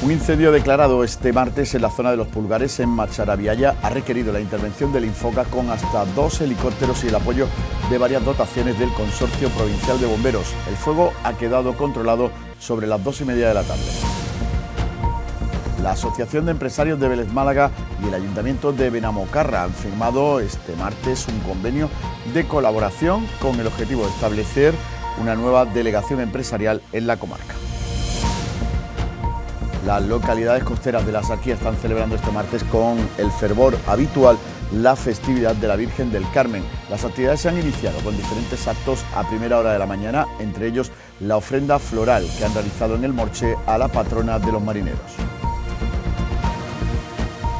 Un incendio declarado este martes en la zona de los Pulgares, en Macharaviaya, ha requerido la intervención del Infoca con hasta dos helicópteros y el apoyo de varias dotaciones del Consorcio Provincial de Bomberos. El fuego ha quedado controlado sobre las dos y media de la tarde. La Asociación de Empresarios de Vélez Málaga y el Ayuntamiento de Benamocarra han firmado este martes un convenio de colaboración con el objetivo de establecer una nueva delegación empresarial en la comarca. Las localidades costeras de la Sarquía están celebrando este martes con el fervor habitual la festividad de la Virgen del Carmen. Las actividades se han iniciado con diferentes actos a primera hora de la mañana, entre ellos la ofrenda floral que han realizado en el Morche a la patrona de los marineros.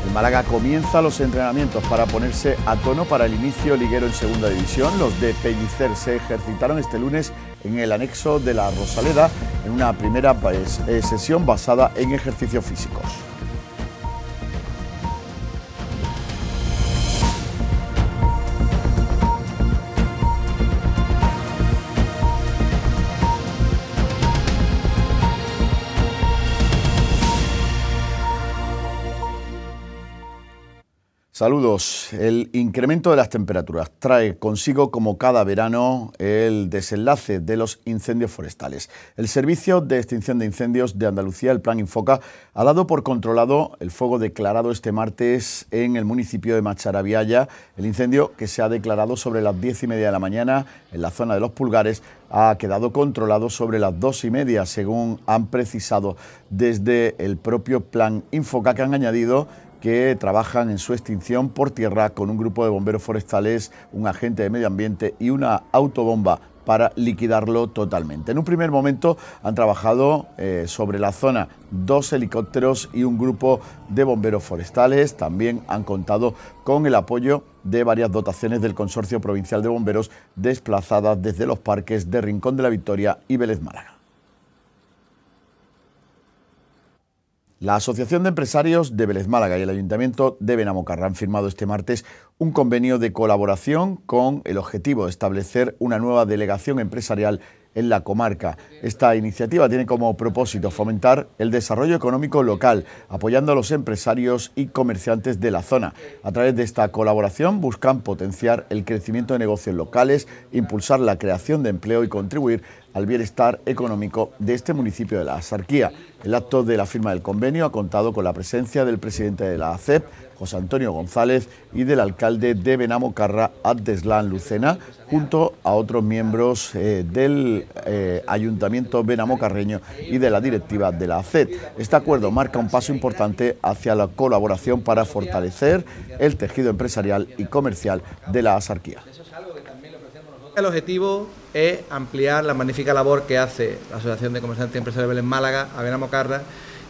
El Málaga comienza los entrenamientos para ponerse a tono para el inicio liguero en segunda división. Los de Pellicer se ejercitaron este lunes en el anexo de la Rosaleda en una primera pues, eh, sesión basada en ejercicios físicos. Saludos. El incremento de las temperaturas trae consigo, como cada verano, el desenlace de los incendios forestales. El Servicio de Extinción de Incendios de Andalucía, el Plan Infoca, ha dado por controlado el fuego declarado este martes en el municipio de Macharabiaya, el incendio que se ha declarado sobre las diez y media de la mañana en la zona de los Pulgares ha quedado controlado sobre las dos y media, según han precisado desde el propio Plan Infoca, que han añadido que trabajan en su extinción por tierra con un grupo de bomberos forestales, un agente de medio ambiente y una autobomba para liquidarlo totalmente. En un primer momento han trabajado eh, sobre la zona dos helicópteros y un grupo de bomberos forestales. También han contado con el apoyo de varias dotaciones del Consorcio Provincial de Bomberos desplazadas desde los parques de Rincón de la Victoria y Vélez Málaga. La Asociación de Empresarios de Vélez Málaga y el Ayuntamiento de Benamocarra han firmado este martes un convenio de colaboración con el objetivo de establecer una nueva delegación empresarial en la comarca. Esta iniciativa tiene como propósito fomentar el desarrollo económico local, apoyando a los empresarios y comerciantes de la zona. A través de esta colaboración buscan potenciar el crecimiento de negocios locales, impulsar la creación de empleo y contribuir al bienestar económico de este municipio de la Asarquía. El acto de la firma del convenio ha contado con la presencia del presidente de la ACEP, José Antonio González y del alcalde de Benamocarra, Adeslan Lucena, junto a otros miembros eh, del eh, Ayuntamiento Benamocarreño y de la directiva de la ACET. Este acuerdo marca un paso importante hacia la colaboración para fortalecer el tejido empresarial y comercial de la asarquía. El objetivo es ampliar la magnífica labor que hace la Asociación de Comerciantes y Empresarios de Málaga, a Benamocarra,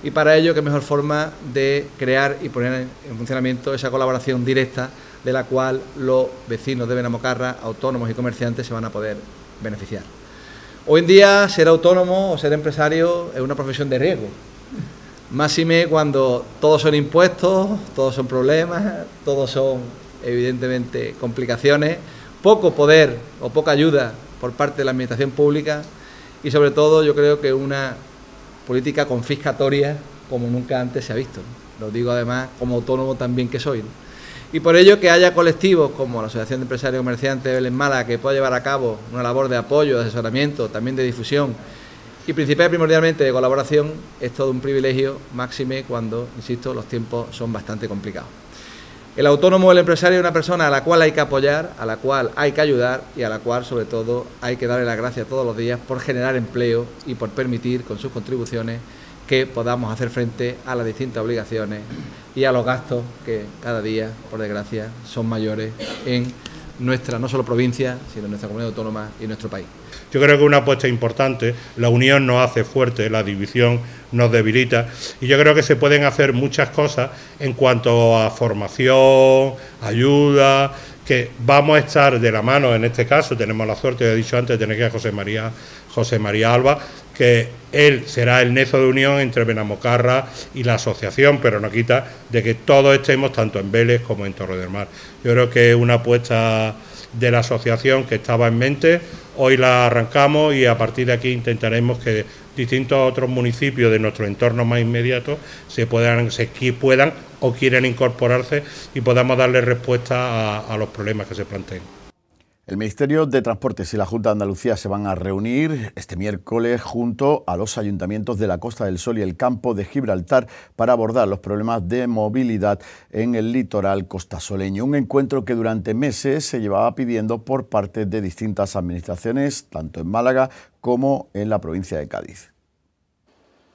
y para ello, qué mejor forma de crear y poner en funcionamiento esa colaboración directa de la cual los vecinos de Benamocarra, autónomos y comerciantes, se van a poder beneficiar. Hoy en día, ser autónomo o ser empresario es una profesión de riesgo. Máxime cuando todos son impuestos, todos son problemas, todos son evidentemente complicaciones, poco poder o poca ayuda por parte de la administración pública y sobre todo yo creo que una política confiscatoria como nunca antes se ha visto. Lo digo además como autónomo también que soy. Y por ello que haya colectivos como la Asociación de Empresarios y Comerciantes de Belén Mala que pueda llevar a cabo una labor de apoyo, de asesoramiento, también de difusión y principal primordialmente de colaboración es todo un privilegio máxime cuando, insisto, los tiempos son bastante complicados. El autónomo, el empresario es una persona a la cual hay que apoyar, a la cual hay que ayudar y a la cual sobre todo hay que darle las gracias todos los días por generar empleo y por permitir con sus contribuciones que podamos hacer frente a las distintas obligaciones y a los gastos que cada día, por desgracia, son mayores en nuestra, no solo provincia, sino nuestra comunidad autónoma y nuestro país. Yo creo que una apuesta importante, la unión nos hace fuerte, la división nos debilita y yo creo que se pueden hacer muchas cosas en cuanto a formación, ayuda, que vamos a estar de la mano en este caso, tenemos la suerte, he dicho antes, de tener que a José María, José María Alba, que él será el nexo de unión entre Benamocarra y la asociación, pero no quita de que todos estemos tanto en Vélez como en Torre del Mar. Yo creo que es una apuesta de la asociación que estaba en mente, hoy la arrancamos y a partir de aquí intentaremos que distintos otros municipios de nuestro entorno más inmediato se puedan, se o quieran incorporarse y podamos darle respuesta a, a los problemas que se planteen. El Ministerio de Transportes y la Junta de Andalucía se van a reunir este miércoles junto a los ayuntamientos de la Costa del Sol y el Campo de Gibraltar para abordar los problemas de movilidad en el litoral costasoleño. Un encuentro que durante meses se llevaba pidiendo por parte de distintas administraciones, tanto en Málaga como en la provincia de Cádiz.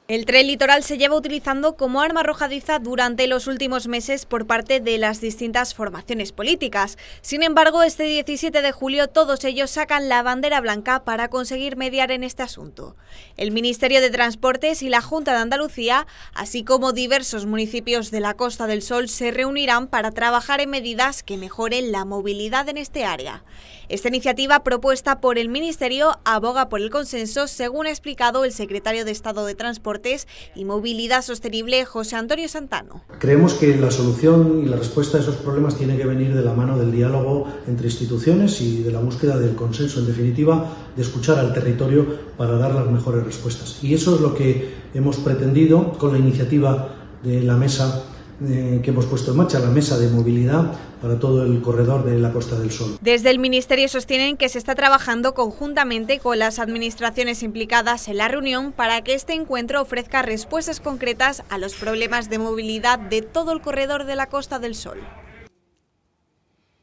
El tren litoral se lleva utilizando como arma arrojadiza durante los últimos meses por parte de las distintas formaciones políticas. Sin embargo, este 17 de julio todos ellos sacan la bandera blanca para conseguir mediar en este asunto. El Ministerio de Transportes y la Junta de Andalucía, así como diversos municipios de la Costa del Sol, se reunirán para trabajar en medidas que mejoren la movilidad en este área. Esta iniciativa propuesta por el Ministerio aboga por el consenso, según ha explicado el secretario de Estado de Transportes y Movilidad Sostenible, José Antonio Santano. Creemos que la solución y la respuesta a esos problemas tiene que venir de la mano del diálogo entre instituciones y de la búsqueda del consenso, en definitiva, de escuchar al territorio para dar las mejores respuestas. Y eso es lo que hemos pretendido con la iniciativa de la mesa eh, que hemos puesto en marcha, la mesa de movilidad para todo el corredor de la Costa del Sol. Desde el Ministerio sostienen que se está trabajando conjuntamente con las administraciones implicadas en la reunión para que este encuentro ofrezca respuestas concretas a los problemas de movilidad de todo el corredor de la Costa del Sol.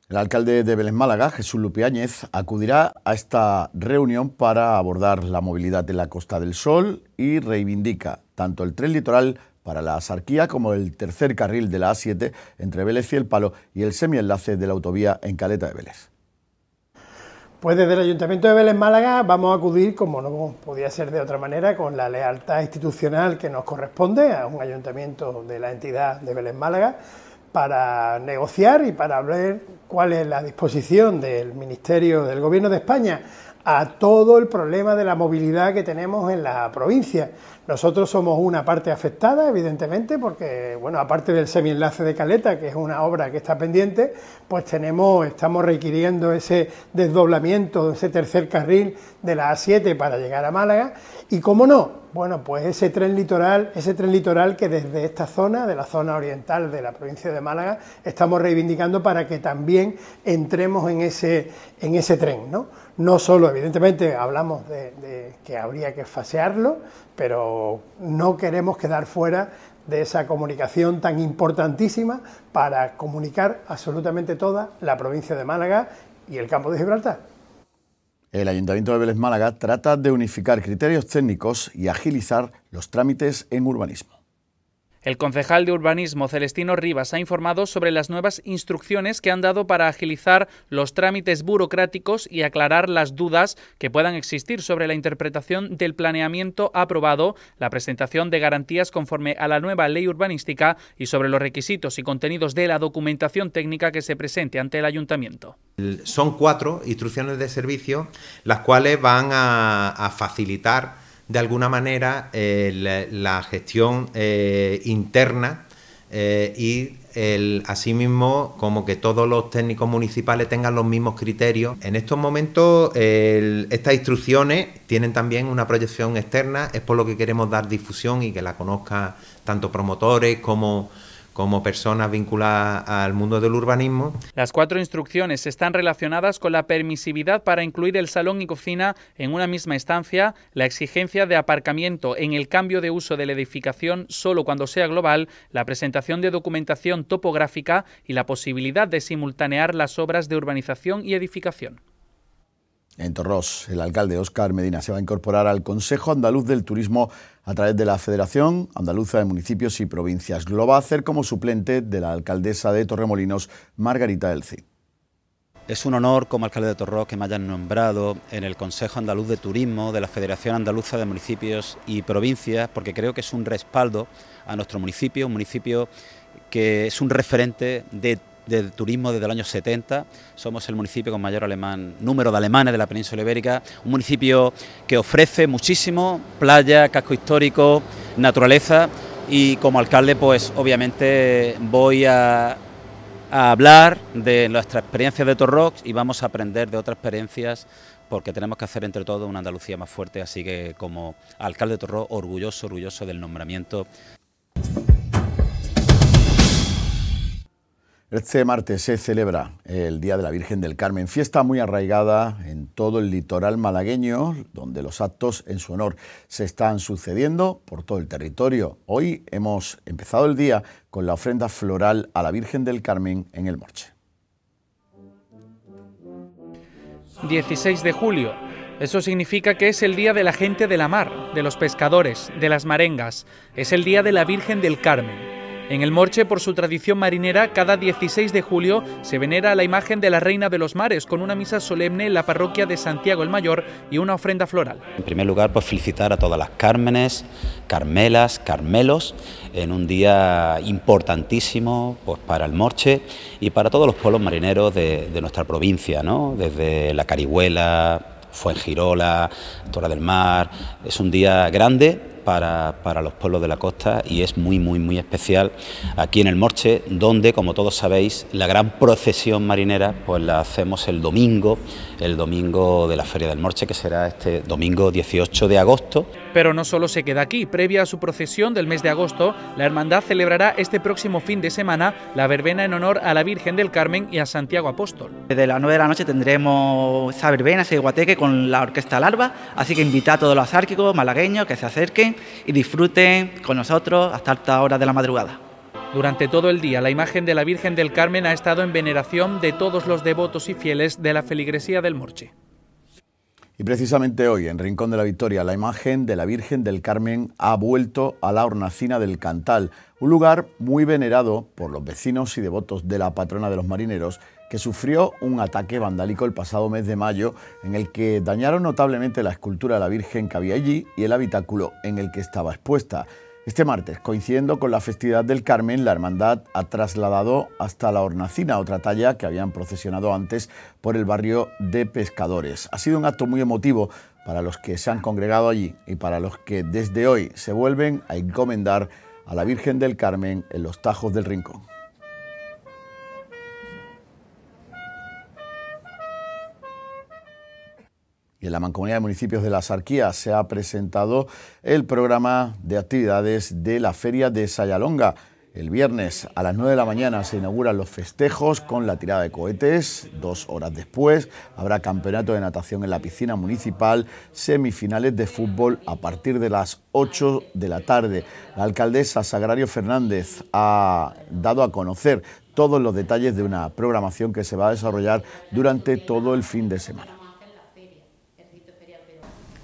El alcalde de Belén Málaga, Jesús Lupiáñez, acudirá a esta reunión para abordar la movilidad de la Costa del Sol y reivindica tanto el tren litoral para la Asarquía como el tercer carril de la A7 entre Vélez y El Palo y el semienlace de la autovía en Caleta de Vélez. Pues desde el Ayuntamiento de Vélez Málaga vamos a acudir, como no podía ser de otra manera, con la lealtad institucional que nos corresponde a un ayuntamiento de la entidad de Vélez Málaga para negociar y para ver cuál es la disposición del Ministerio del Gobierno de España a todo el problema de la movilidad que tenemos en la provincia. Nosotros somos una parte afectada, evidentemente, porque, bueno, aparte del semienlace de Caleta, que es una obra que está pendiente, pues tenemos, estamos requiriendo ese desdoblamiento, ese tercer carril de la A7 para llegar a Málaga. Y cómo no, bueno, pues ese tren litoral, ese tren litoral que desde esta zona, de la zona oriental de la provincia de Málaga, estamos reivindicando para que también entremos en ese, en ese tren, ¿no? No solo, evidentemente, hablamos de, que habría que fasearlo, pero no queremos quedar fuera de esa comunicación tan importantísima para comunicar absolutamente toda la provincia de Málaga y el campo de Gibraltar. El Ayuntamiento de Vélez Málaga trata de unificar criterios técnicos y agilizar los trámites en urbanismo. El concejal de urbanismo Celestino Rivas ha informado sobre las nuevas instrucciones que han dado para agilizar los trámites burocráticos y aclarar las dudas que puedan existir sobre la interpretación del planeamiento aprobado, la presentación de garantías conforme a la nueva ley urbanística y sobre los requisitos y contenidos de la documentación técnica que se presente ante el ayuntamiento. Son cuatro instrucciones de servicio las cuales van a, facilitar de alguna manera eh, la, gestión eh, interna eh, y el, asimismo como que todos los técnicos municipales tengan los mismos criterios. En estos momentos estas instrucciones tienen también una proyección externa, es por lo que queremos dar difusión y que la conozcan tanto promotores como como persona vinculada al mundo del urbanismo. Las cuatro instrucciones están relacionadas con la permisividad para incluir el salón y cocina en una misma estancia, la exigencia de aparcamiento en el cambio de uso de la edificación solo cuando sea global, la presentación de documentación topográfica y la posibilidad de simultanear las obras de urbanización y edificación. En Torros, el alcalde Óscar Medina se va a incorporar al Consejo Andaluz del Turismo a través de la Federación Andaluza de Municipios y Provincias. Lo va a hacer como suplente de la alcaldesa de Torremolinos, Margarita Elci. Es un honor como alcalde de Torros que me hayan nombrado en el Consejo Andaluz de Turismo de la Federación Andaluza de Municipios y Provincias, porque creo que es un respaldo a nuestro municipio, un municipio que es un referente de de turismo desde el año 70. Somos el municipio con mayor alemán, número de alemanes de la península ibérica. Un municipio que ofrece muchísimo, playa, casco histórico, naturaleza. Y como alcalde, pues obviamente voy a, hablar de nuestra experiencia de Torrox y vamos a aprender de otras experiencias porque tenemos que hacer entre todos una Andalucía más fuerte. Así que como alcalde de Torrox, orgulloso, orgulloso del nombramiento. Este martes se celebra el Día de la Virgen del Carmen, fiesta muy arraigada en todo el litoral malagueño, donde los actos en su honor se están sucediendo por todo el territorio. Hoy hemos empezado el día con la ofrenda floral a la Virgen del Carmen en el Morche. 16 de julio. Eso significa que es el día de la gente de la mar, de los pescadores, de las marengas. Es el día de la Virgen del Carmen. En el Morche, por su tradición marinera, cada 16 de julio se venera la imagen de la Reina de los Mares con una misa solemne en la parroquia de Santiago el Mayor y una ofrenda floral. En primer lugar, pues felicitar a todas las cármenes, carmelas, carmelos, en un día importantísimo pues, para el Morche y para todos los pueblos marineros de, nuestra provincia, ¿no? desde la Carihuela, Fuengirola, Torre del Mar. Es un día grande para, los pueblos de la costa y es muy, muy, muy especial aquí en el Morche, donde, como todos sabéis, la gran procesión marinera pues la hacemos el domingo, el domingo de la Feria del Morche, que será este domingo 18 de agosto. Pero no solo se queda aquí, previa a su procesión del mes de agosto, la hermandad celebrará este próximo fin de semana la verbena en honor a la Virgen del Carmen y a Santiago Apóstol. Desde las 9 de la noche tendremos esa verbena, ese guateque con la orquesta Larva, así que invita a todos los azárquicos, malagueños que se acerquen y disfruten con nosotros hasta esta hora de la madrugada. Durante todo el día, la imagen de la Virgen del Carmen ha estado en veneración de todos los devotos y fieles de la feligresía del Morche. Y precisamente hoy, en Rincón de la Victoria, la imagen de la Virgen del Carmen ha vuelto a la hornacina del Cantal, un lugar muy venerado por los vecinos y devotos de la patrona de los marineros que sufrió un ataque vandálico el pasado mes de mayo en el que dañaron notablemente la escultura de la Virgen que había allí y el habitáculo en el que estaba expuesta. Este martes, coincidiendo con la festividad del Carmen, la hermandad ha trasladado hasta la Hornacina otra talla que habían procesionado antes por el barrio de pescadores. Ha sido un acto muy emotivo para los que se han congregado allí y para los que desde hoy se vuelven a encomendar a la Virgen del Carmen en los Tajos del Rincón. y en la Mancomunidad de Municipios de las Arquías se ha presentado el programa de actividades de la Feria de Sayalonga. El viernes a las 9 de la mañana se inauguran los festejos con la tirada de cohetes. Dos horas después habrá campeonato de natación en la piscina municipal, semifinales de fútbol a partir de las 8 de la tarde. La alcaldesa Sagrario Fernández ha dado a conocer todos los detalles de una programación que se va a desarrollar durante todo el fin de semana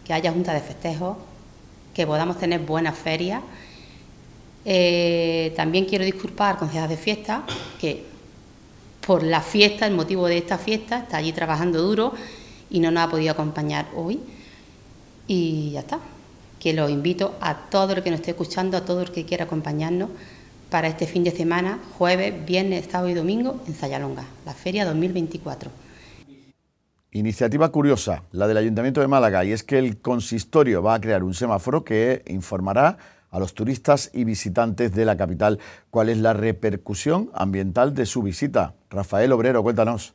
que haya junta de festejos, que podamos tener buenas ferias. Eh, también quiero disculpar al de fiesta, que por la fiesta, el motivo de esta fiesta, está allí trabajando duro y no nos ha podido acompañar hoy. Y ya está, que los invito a todo el que nos esté escuchando, a todo el que quiera acompañarnos para este fin de semana, jueves, viernes, sábado y domingo en Sayalonga, la Feria 2024. Iniciativa curiosa, la del Ayuntamiento de Málaga, y es que el consistorio va a crear un semáforo que informará a los turistas y visitantes de la capital cuál es la repercusión ambiental de su visita. Rafael Obrero, cuéntanos.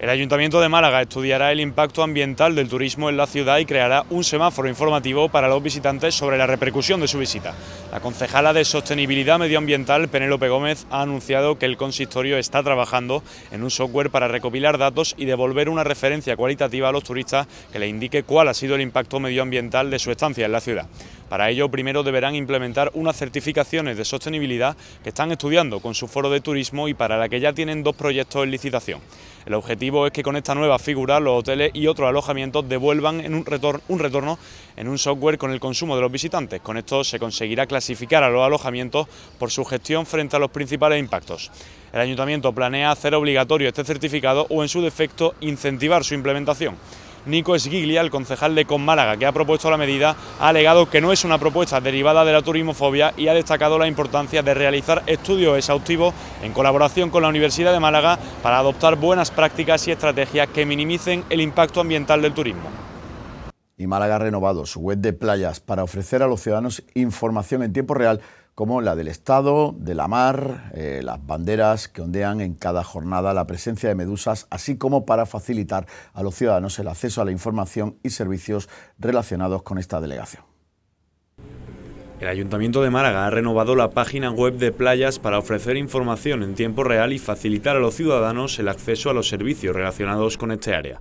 El Ayuntamiento de Málaga estudiará el impacto ambiental del turismo en la ciudad y creará un semáforo informativo para los visitantes sobre la repercusión de su visita. La concejala de Sostenibilidad Medioambiental, Penélope Gómez, ha anunciado que el consistorio está trabajando en un software para recopilar datos y devolver una referencia cualitativa a los turistas que le indique cuál ha sido el impacto medioambiental de su estancia en la ciudad. Para ello, primero deberán implementar unas certificaciones de sostenibilidad que están estudiando con su foro de turismo y para la que ya tienen dos proyectos en licitación. El objetivo es que con esta nueva figura los hoteles y otros alojamientos devuelvan en un, un retorno en un software con el consumo de los visitantes. Con esto se conseguirá clasificar a los alojamientos por su gestión frente a los principales impactos. El ayuntamiento planea hacer obligatorio este certificado o en su defecto incentivar su implementación. Nico Esguiglia, el concejal de Conmálaga, que ha propuesto la medida, ha alegado que no es una propuesta derivada de la turismofobia y ha destacado la importancia de realizar estudios exhaustivos en colaboración con la Universidad de Málaga para adoptar buenas prácticas y estrategias que minimicen el impacto ambiental del turismo y Málaga ha renovado su web de playas para ofrecer a los ciudadanos información en tiempo real como la del Estado, de la mar, eh, las banderas que ondean en cada jornada, la presencia de medusas, así como para facilitar a los ciudadanos el acceso a la información y servicios relacionados con esta delegación. El Ayuntamiento de Málaga ha renovado la página web de playas para ofrecer información en tiempo real y facilitar a los ciudadanos el acceso a los servicios relacionados con este área.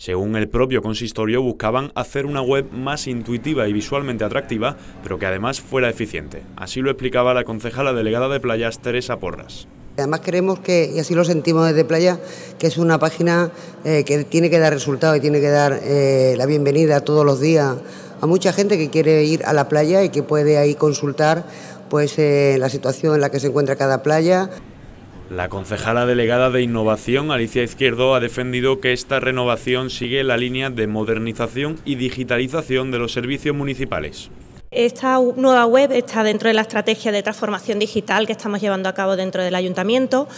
Según el propio consistorio, buscaban hacer una web más intuitiva y visualmente atractiva, pero que además fuera eficiente. Así lo explicaba la concejala delegada de Playas, Teresa Porras. Además queremos que, y así lo sentimos desde Playa, que es una página eh, que tiene que dar resultados y tiene que dar eh, la bienvenida todos los días a mucha gente que quiere ir a la playa y que puede ahí consultar pues eh, la situación en la que se encuentra cada playa. La concejala delegada de Innovación, Alicia Izquierdo, ha defendido que esta renovación sigue la línea de modernización y digitalización de los servicios municipales. Esta nueva web está dentro de la estrategia de transformación digital que estamos llevando a cabo dentro del ayuntamiento,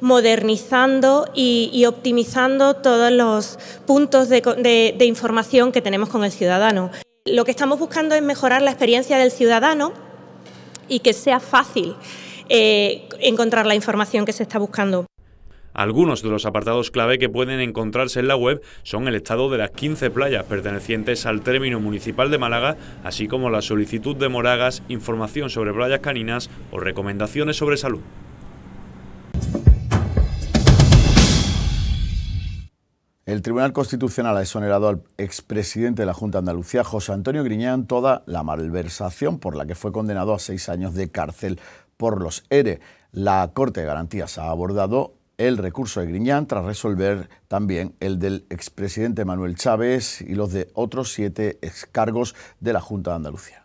modernizando y, optimizando todos los puntos de información que tenemos con el ciudadano. Lo que estamos buscando es mejorar la experiencia del ciudadano y que sea fácil eh, encontrar la información que se está buscando. Algunos de los apartados clave que pueden encontrarse en la web son el estado de las 15 playas pertenecientes al término municipal de Málaga, así como la solicitud de moragas, información sobre playas caninas o recomendaciones sobre salud. El Tribunal Constitucional ha exonerado al expresidente de la Junta de Andalucía, José Antonio Griñán, toda la malversación por la que fue condenado a seis años de cárcel por los ERE. La Corte de Garantías ha abordado el recurso de Griñán tras resolver también el del expresidente Manuel Chávez y los de otros siete cargos de la Junta de Andalucía.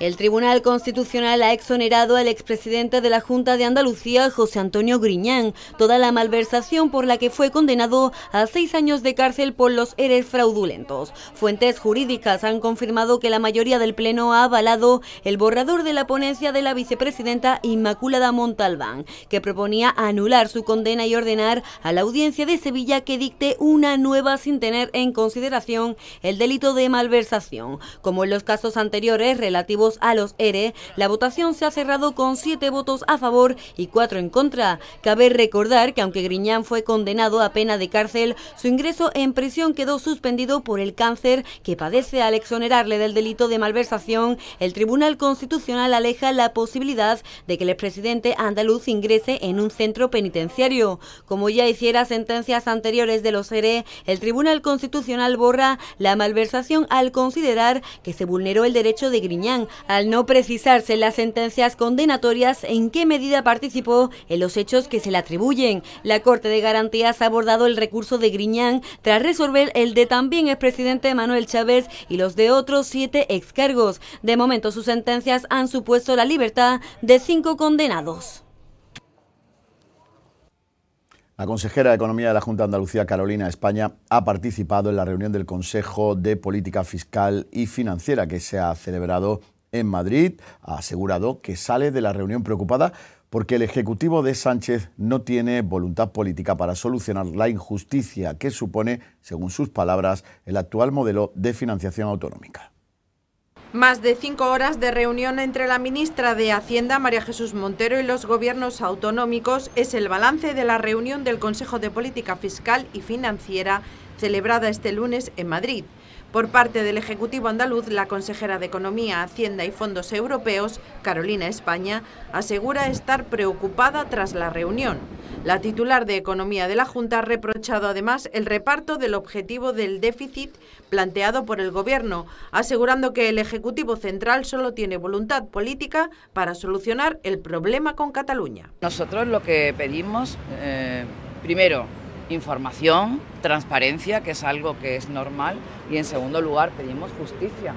El Tribunal Constitucional ha exonerado al expresidente de la Junta de Andalucía, José Antonio Griñán, toda la malversación por la que fue condenado a seis años de cárcel por los eres fraudulentos. Fuentes jurídicas han confirmado que la mayoría del Pleno ha avalado el borrador de la ponencia de la vicepresidenta Inmaculada Montalbán, que proponía anular su condena y ordenar a la audiencia de Sevilla que dicte una nueva sin tener en consideración el delito de malversación, como en los casos anteriores relativos a los ERE, la votación se ha cerrado con siete votos a favor y cuatro en contra. Cabe recordar que aunque Griñán fue condenado a pena de cárcel, su ingreso en prisión quedó suspendido por el cáncer que padece al exonerarle del delito de malversación. El Tribunal Constitucional aleja la posibilidad de que el expresidente andaluz ingrese en un centro penitenciario. Como ya hiciera sentencias anteriores de los ERE, el Tribunal Constitucional borra la malversación al considerar que se vulneró el derecho de Griñán al no precisarse las sentencias condenatorias en qué medida participó en los hechos que se le atribuyen. La Corte de Garantías ha abordado el recurso de Griñán tras resolver el de también expresidente Manuel Chávez y los de otros siete ex cargos... De momento sus sentencias han supuesto la libertad de cinco condenados. La consejera de Economía de la Junta de Andalucía, Carolina España, ha participado en la reunión del Consejo de Política Fiscal y Financiera que se ha celebrado en Madrid ha asegurado que sale de la reunión preocupada porque el Ejecutivo de Sánchez no tiene voluntad política para solucionar la injusticia que supone, según sus palabras, el actual modelo de financiación autonómica. Más de cinco horas de reunión entre la ministra de Hacienda, María Jesús Montero, y los gobiernos autonómicos es el balance de la reunión del Consejo de Política Fiscal y Financiera celebrada este lunes en Madrid. Por parte del Ejecutivo andaluz, la consejera de Economía, Hacienda y Fondos Europeos, Carolina España, asegura estar preocupada tras la reunión. La titular de Economía de la Junta ha reprochado además el reparto del objetivo del déficit planteado por el Gobierno, asegurando que el Ejecutivo Central solo tiene voluntad política para solucionar el problema con Cataluña. Nosotros lo que pedimos, eh, primero, información, transparencia, que es algo que es normal, y en segundo lugar pedimos justicia.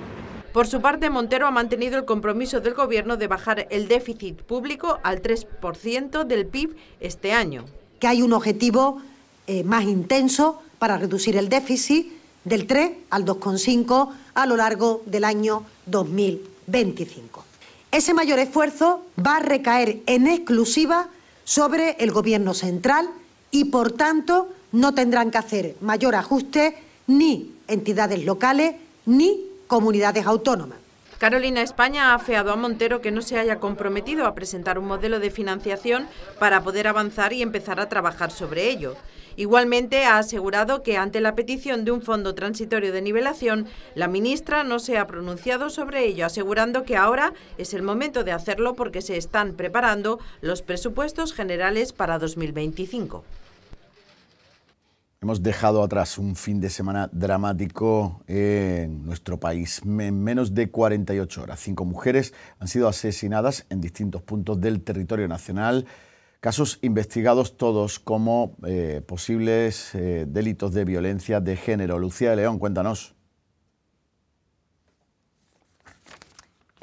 Por su parte, Montero ha mantenido el compromiso del Gobierno de bajar el déficit público al 3% del PIB este año. Que hay un objetivo eh, más intenso para reducir el déficit del 3 al 2,5 a lo largo del año 2025. Ese mayor esfuerzo va a recaer en exclusiva sobre el Gobierno central y, por tanto, no tendrán que hacer mayor ajuste ni entidades locales ni comunidades autónomas. Carolina España ha afeado a Montero que no se haya comprometido a presentar un modelo de financiación para poder avanzar y empezar a trabajar sobre ello. Igualmente ha asegurado que ante la petición de un fondo transitorio de nivelación, la ministra no se ha pronunciado sobre ello, asegurando que ahora es el momento de hacerlo porque se están preparando los presupuestos generales para 2025. Hemos dejado atrás un fin de semana dramático en nuestro país. En menos de 48 horas, cinco mujeres han sido asesinadas en distintos puntos del territorio nacional. Casos investigados todos como eh, posibles eh, delitos de violencia de género. Lucía de León, cuéntanos.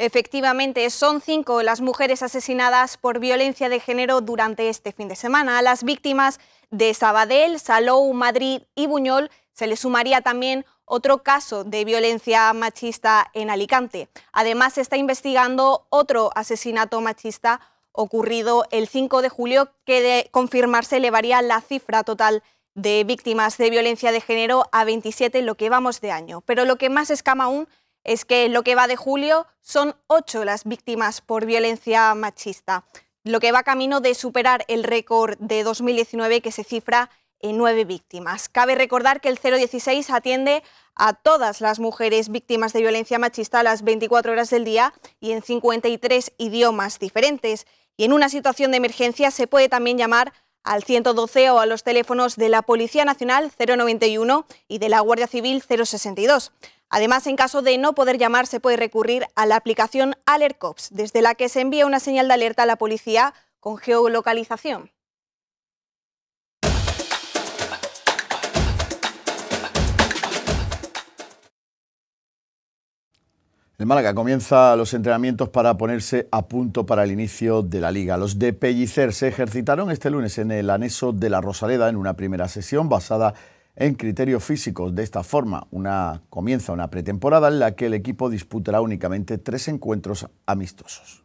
Efectivamente, son cinco las mujeres asesinadas por violencia de género durante este fin de semana. A las víctimas de Sabadell, Salou, Madrid y Buñol se le sumaría también otro caso de violencia machista en Alicante. Además, se está investigando otro asesinato machista ocurrido el 5 de julio que de confirmarse elevaría la cifra total de víctimas de violencia de género a 27 lo que vamos de año. Pero lo que más escama aún es que lo que va de julio son ocho las víctimas por violencia machista, lo que va camino de superar el récord de 2019 que se cifra en nueve víctimas. Cabe recordar que el 016 atiende a todas las mujeres víctimas de violencia machista a las 24 horas del día y en 53 idiomas diferentes. Y en una situación de emergencia se puede también llamar al 112 o a los teléfonos de la Policía Nacional 091 y de la Guardia Civil 062. Además, en caso de no poder llamar, se puede recurrir a la aplicación AlertCops, desde la que se envía una señal de alerta a la policía con geolocalización. El Málaga comienza los entrenamientos para ponerse a punto para el inicio de la liga. Los de Pellicer se ejercitaron este lunes en el anexo de la Rosaleda en una primera sesión basada en criterios físicos. De esta forma, una, comienza una pretemporada en la que el equipo disputará únicamente tres encuentros amistosos.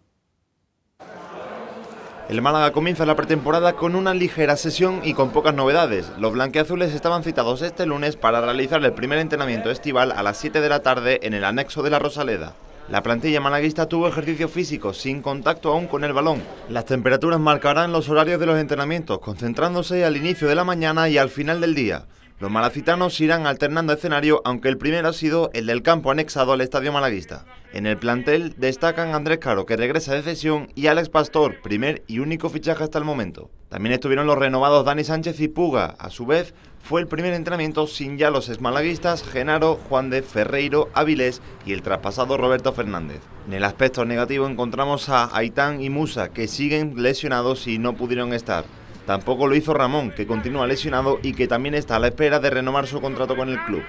El Málaga comienza la pretemporada con una ligera sesión y con pocas novedades. Los blanqueazules estaban citados este lunes para realizar el primer entrenamiento estival a las 7 de la tarde en el anexo de la Rosaleda. La plantilla malaguista tuvo ejercicio físico, sin contacto aún con el balón. Las temperaturas marcarán los horarios de los entrenamientos, concentrándose al inicio de la mañana y al final del día. Los malacitanos irán alternando escenario, aunque el primero ha sido el del campo anexado al Estadio Malaguista. En el plantel destacan Andrés Caro, que regresa de cesión, y Alex Pastor, primer y único fichaje hasta el momento. También estuvieron los renovados Dani Sánchez y Puga. A su vez, fue el primer entrenamiento sin ya los esmalaguistas Genaro, Juan de Ferreiro, Avilés y el traspasado Roberto Fernández. En el aspecto negativo encontramos a Aitán y Musa, que siguen lesionados y no pudieron estar. Tampoco lo hizo Ramón, que continúa lesionado y que también está a la espera de renovar su contrato con el club.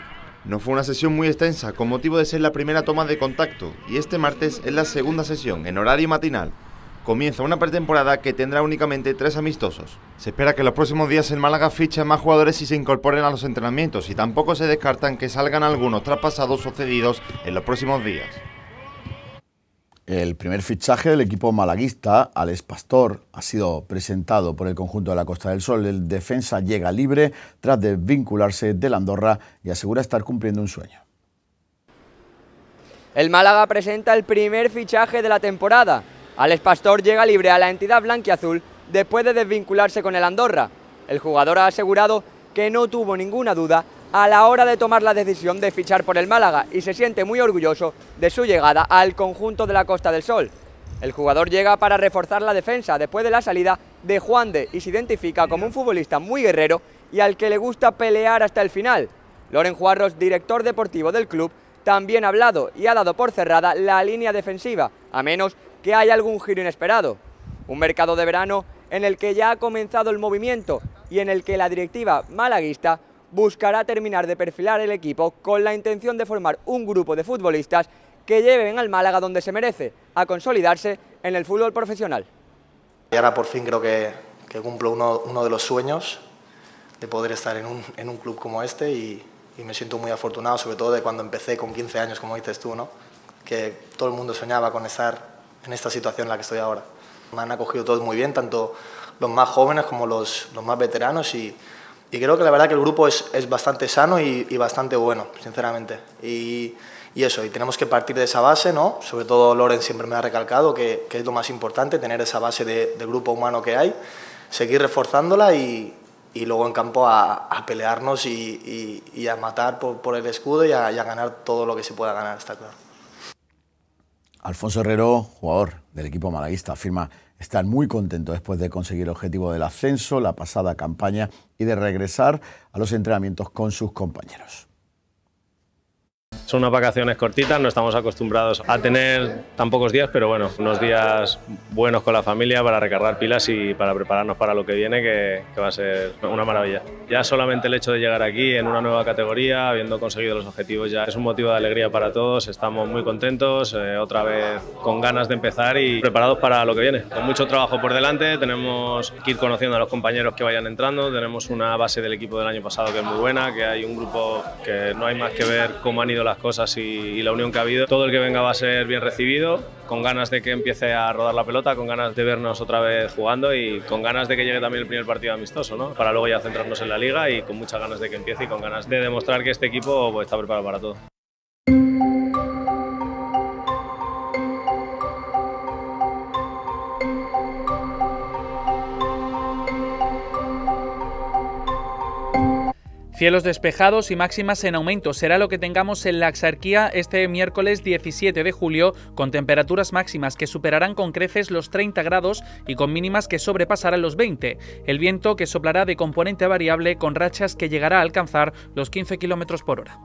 No fue una sesión muy extensa, con motivo de ser la primera toma de contacto, y este martes es la segunda sesión, en horario matinal. Comienza una pretemporada que tendrá únicamente tres amistosos. Se espera que los próximos días el Málaga fiche más jugadores y se incorporen a los entrenamientos, y tampoco se descartan que salgan algunos traspasados sucedidos en los próximos días. El primer fichaje del equipo malaguista, Alex Pastor, ha sido presentado por el conjunto de la Costa del Sol. El defensa llega libre tras desvincularse del Andorra y asegura estar cumpliendo un sueño. El Málaga presenta el primer fichaje de la temporada. Alex Pastor llega libre a la entidad blanquiazul después de desvincularse con el Andorra. El jugador ha asegurado que no tuvo ninguna duda a la hora de tomar la decisión de fichar por el Málaga y se siente muy orgulloso de su llegada al conjunto de la Costa del Sol. El jugador llega para reforzar la defensa después de la salida de Juan de y se identifica como un futbolista muy guerrero y al que le gusta pelear hasta el final. Loren Juarros, director deportivo del club, también ha hablado y ha dado por cerrada la línea defensiva, a menos que haya algún giro inesperado. Un mercado de verano en el que ya ha comenzado el movimiento y en el que la directiva malaguista buscará terminar de perfilar el equipo con la intención de formar un grupo de futbolistas que lleven al Málaga donde se merece, a consolidarse en el fútbol profesional. Y ahora por fin creo que, que cumplo uno, de los sueños de poder estar en un, club como este y, y, me siento muy afortunado, sobre todo de cuando empecé con 15 años, como dices tú, ¿no? que todo el mundo soñaba con estar en esta situación en la que estoy ahora. Me han acogido todos muy bien, tanto los más jóvenes como los, los más veteranos y y creo que la verdad que el grupo es, es bastante sano y, bastante bueno, sinceramente. Y, eso, y tenemos que partir de esa base, ¿no? Sobre todo Loren siempre me ha recalcado que, es lo más importante, tener esa base de, grupo humano que hay, seguir reforzándola y, y luego en campo a, pelearnos y, a matar por, el escudo y a, ganar todo lo que se pueda ganar, está claro. Alfonso Herrero, jugador del equipo malaguista, afirma están muy contentos después de conseguir el objetivo del ascenso la pasada campaña y de regresar a los entrenamientos con sus compañeros. Son unas vacaciones cortitas, no estamos acostumbrados a tener tan pocos días, pero bueno, unos días buenos con la familia para recargar pilas y para prepararnos para lo que viene, que, va a ser una maravilla. Ya solamente el hecho de llegar aquí en una nueva categoría, habiendo conseguido los objetivos, ya es un motivo de alegría para todos. Estamos muy contentos, eh, otra vez con ganas de empezar y preparados para lo que viene. Con mucho trabajo por delante, tenemos que ir conociendo a los compañeros que vayan entrando, tenemos una base del equipo del año pasado que es muy buena, que hay un grupo que no hay más que ver cómo han ido las cosas y, la unión que ha habido. Todo el que venga va a ser bien recibido, con ganas de que empiece a rodar la pelota, con ganas de vernos otra vez jugando y con ganas de que llegue también el primer partido amistoso, ¿no? para luego ya centrarnos en la liga y con muchas ganas de que empiece y con ganas de demostrar que este equipo pues, está preparado para todo. Cielos despejados y máximas en aumento será lo que tengamos en la Axarquía este miércoles 17 de julio, con temperaturas máximas que superarán con creces los 30 grados y con mínimas que sobrepasarán los 20. El viento que soplará de componente variable con rachas que llegará a alcanzar los 15 km por hora.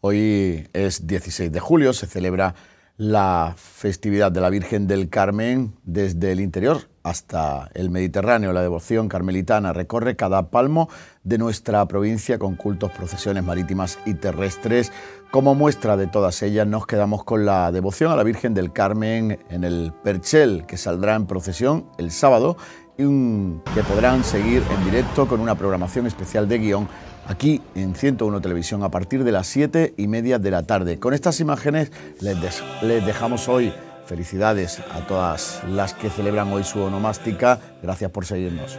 Hoy es 16 de julio, se celebra la festividad de la Virgen del Carmen desde el interior hasta el Mediterráneo, la devoción carmelitana recorre cada palmo de nuestra provincia con cultos, procesiones marítimas y terrestres. Como muestra de todas ellas, nos quedamos con la devoción a la Virgen del Carmen en el Perchel, que saldrá en procesión el sábado y que podrán seguir en directo con una programación especial de guión aquí en 101 Televisión a partir de las 7 y media de la tarde. Con estas imágenes les dejamos hoy. Felicidades a todas las que celebran hoy su onomástica. Gracias por seguirnos.